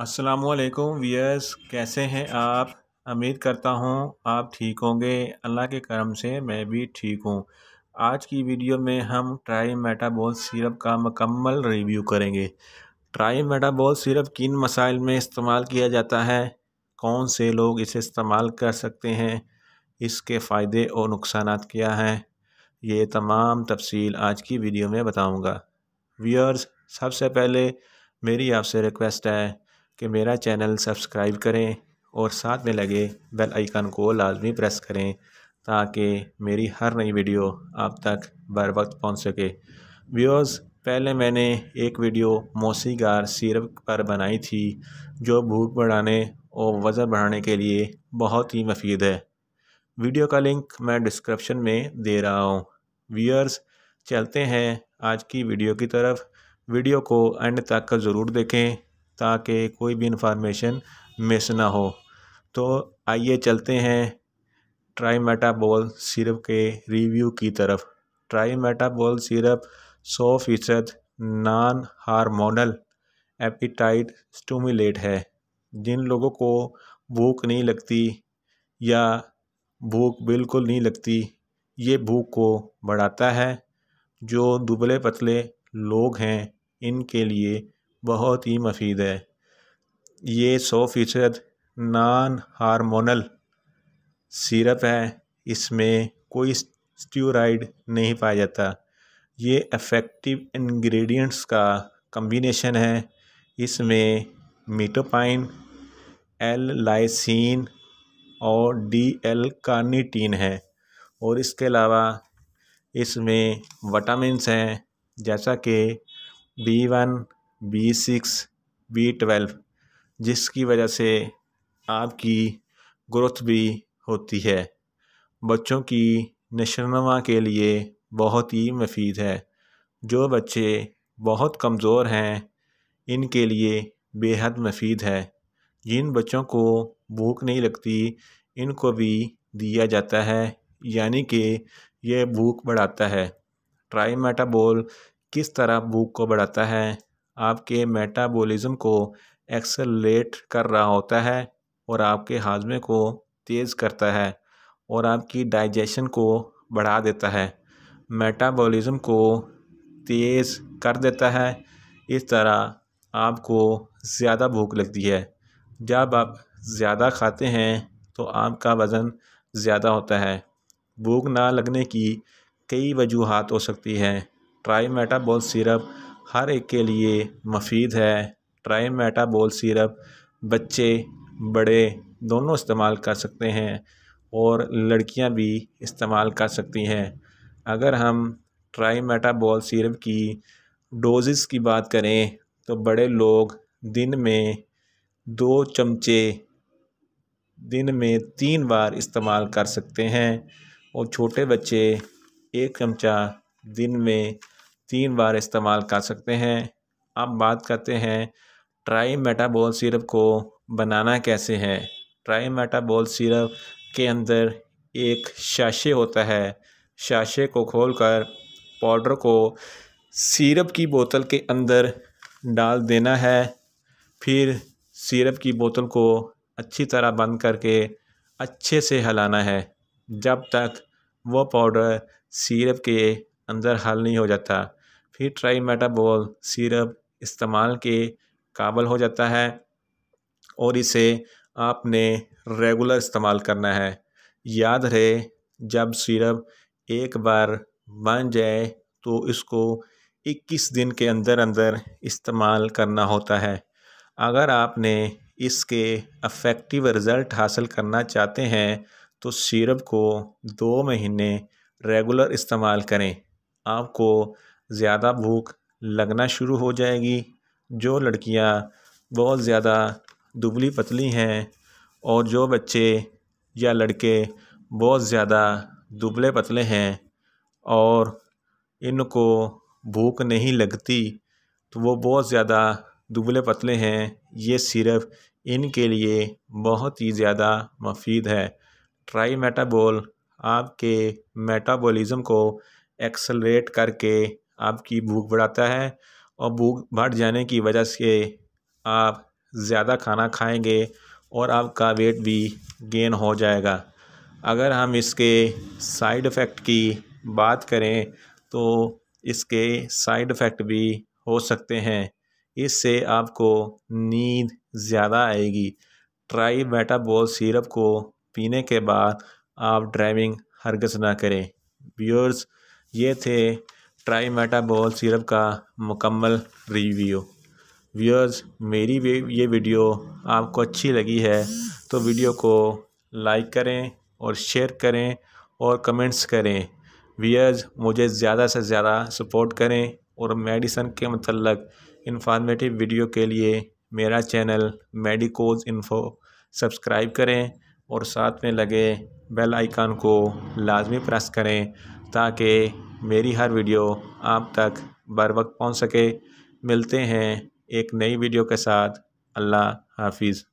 वालेकुम वीयर्स कैसे हैं आप उम्मीद करता हूँ आप ठीक होंगे अल्लाह के करम से मैं भी ठीक हूँ आज की वीडियो में हम ट्राई मेटाबॉल सिरप का मकम्मल रिव्यू करेंगे ट्राई मेटाबॉल सिरप किन मसाइल में इस्तेमाल किया जाता है कौन से लोग इसे इस्तेमाल कर सकते हैं इसके फ़ायदे और नुकसान क्या हैं ये तमाम तफसील आज की वीडियो में बताऊँगा वीयर्स सबसे पहले मेरी आपसे रिक्वेस्ट है कि मेरा चैनल सब्सक्राइब करें और साथ में लगे बेल आइकन को लाजमी प्रेस करें ताकि मेरी हर नई वीडियो आप तक बर वक्त पहुँच सके व्यूअर्स पहले मैंने एक वीडियो मौसीगार सिरप पर बनाई थी जो भूख बढ़ाने और वज़न बढ़ाने के लिए बहुत ही मफीद है वीडियो का लिंक मैं डिस्क्रिप्शन में दे रहा हूँ व्यूअर्स चलते हैं आज की वीडियो की तरफ वीडियो को एंड तक ज़रूर देखें ताकि कोई भी इंफॉर्मेशन मिस ना हो तो आइए चलते हैं ट्राई मेटाबॉल सिरप के रिव्यू की तरफ ट्राई मेटाबॉल सिरप सौ फीसद नॉन हारमोनल एपिटाइट स्टूमिलेट है जिन लोगों को भूख नहीं लगती या भूख बिल्कुल नहीं लगती ये भूख को बढ़ाता है जो दुबले पतले लोग हैं इनके लिए बहुत ही मफीद है ये सौ फ़ीसद नान हारमोनल सिरप है इसमें कोई स्ट्यूराइड नहीं पाया जाता ये इफ़ेक्टिव इंग्रेडिएंट्स का कम्बिनेशन है इसमें मीटोपाइन एल लाइसिन और डी एल कार्निटीन है और इसके अलावा इसमें वटामिनस हैं जैसा कि B one B six B twelve जिसकी वजह से आपकी ग्रोथ भी होती है बच्चों की नशोनमा के लिए बहुत ही मफीद है जो बच्चे बहुत कमज़ोर हैं इनके लिए बेहद मफीद है जिन बच्चों को भूख नहीं लगती इनको भी दिया जाता है यानी कि यह भूख बढ़ाता है ट्राई मेटाबोल किस तरह भूख को बढ़ाता है आपके मेटाबॉलिज्म को एक्सेलेट कर रहा होता है और आपके हाजमे को तेज़ करता है और आपकी डाइजेशन को बढ़ा देता है मेटाबॉलिज्म को तेज़ कर देता है इस तरह आपको ज़्यादा भूख लगती है जब आप ज़्यादा खाते हैं तो आपका वज़न ज़्यादा होता है भूख ना लगने की कई वजूहत हो सकती हैं ट्राई मेटाबॉल सिरप हर एक के लिए मफीद है ट्राई मेटाबोल सिरप बच्चे बड़े दोनों इस्तेमाल कर सकते हैं और लड़कियां भी इस्तेमाल कर सकती हैं अगर हम ट्राई मेटाबोल सिरप की डोजेस की बात करें तो बड़े लोग दिन में दो चमचे दिन में तीन बार इस्तेमाल कर सकते हैं और छोटे बच्चे एक चमचा दिन में तीन बार इस्तेमाल कर सकते हैं अब बात करते हैं ट्राई मेटाबोल सिरप को बनाना कैसे है ट्राई मेटाबोल सिरप के अंदर एक शाशे होता है शाशे को खोलकर पाउडर को सिरप की बोतल के अंदर डाल देना है फिर सिरप की बोतल को अच्छी तरह बंद करके अच्छे से हलाना है जब तक वो पाउडर सिरप के अंदर हल नहीं हो जाता फिर ट्राई मेटाबॉल सिरप इस्तेमाल के काबल हो जाता है और इसे आपने रेगुलर इस्तेमाल करना है याद रहे जब सिरप एक बार बन जाए तो इसको 21 दिन के अंदर अंदर इस्तेमाल करना होता है अगर आपने इसके अफेक्टिव रिज़ल्ट हासिल करना चाहते हैं तो सिरप को दो महीने रेगुलर इस्तेमाल करें आपको ज़्यादा भूख लगना शुरू हो जाएगी जो लड़कियाँ बहुत ज़्यादा दुबली पतली हैं और जो बच्चे या लड़के बहुत ज़्यादा दुबले पतले हैं और इनको भूख नहीं लगती तो वो बहुत ज़्यादा दुबले पतले हैं ये सिर्फ इनके लिए बहुत ही ज़्यादा मफीद है ट्राई मेटाबोल आपके मेटाबॉलिज़्म को एक्सलरेट करके आपकी भूख बढ़ाता है और भूख बढ़ जाने की वजह से आप ज़्यादा खाना खाएंगे और आपका वेट भी गेन हो जाएगा अगर हम इसके साइड इफ़ेक्ट की बात करें तो इसके साइड इफ़ेक्ट भी हो सकते हैं इससे आपको नींद ज़्यादा आएगी ट्राई मेटाबॉल सिरप को पीने के बाद आप ड्राइविंग हरगज ना करें व्यूअर्स ये थे ट्राई ट्राईमेटाबॉल सिरप का मुकम्मल रिव्यू व्यूअर्स मेरी ये वीडियो आपको अच्छी लगी है तो वीडियो को लाइक करें और शेयर करें और कमेंट्स करें व्यूअर्स मुझे ज़्यादा से ज़्यादा सपोर्ट करें और मेडिसन के मतलब इन्फॉर्मेटिव वीडियो के लिए मेरा चैनल मेडिकोज इन्फो सब्सक्राइब करें और साथ में लगे बेल आइकन को लाजमी प्रेस करें ताकि मेरी हर वीडियो आप तक बर वक्त पहुँच सके मिलते हैं एक नई वीडियो के साथ अल्लाह हाफिज़